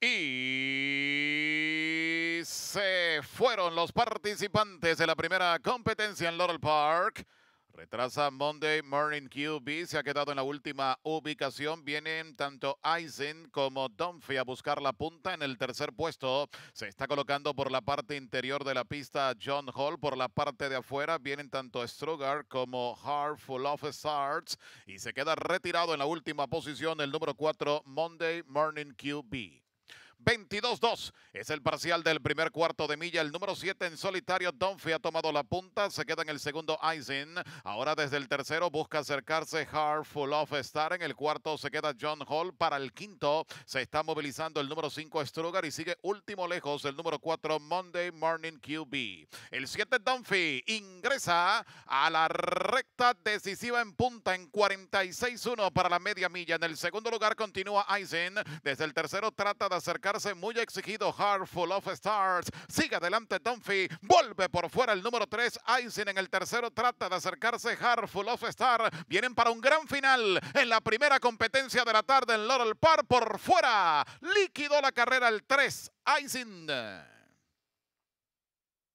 Y se fueron los participantes de la primera competencia en Laurel Park. Retrasa Monday Morning QB, se ha quedado en la última ubicación. Vienen tanto Eisen como Dunphy a buscar la punta en el tercer puesto. Se está colocando por la parte interior de la pista John Hall. Por la parte de afuera vienen tanto Strugar como Hard Full of Starts. Y se queda retirado en la última posición el número 4 Monday Morning QB. 22-2 es el parcial del primer cuarto de milla. El número 7 en solitario, Dunphy ha tomado la punta. Se queda en el segundo Eisen. Ahora desde el tercero busca acercarse Hard Full of Star. En el cuarto se queda John Hall. Para el quinto se está movilizando el número 5 Strugar y sigue último lejos el número 4 Monday Morning QB. El 7 Dunphy, ingresa a la recta decisiva en punta en 46-1 para la media milla. En el segundo lugar continúa Eisen. Desde el tercero trata de acercarse muy exigido Hard of Stars. Sigue adelante Dunphy. Vuelve por fuera el número 3. Aisin en el tercero trata de acercarse Hard of Stars. Vienen para un gran final en la primera competencia de la tarde en Laurel Park. Por fuera. Liquidó la carrera el 3. Aisin.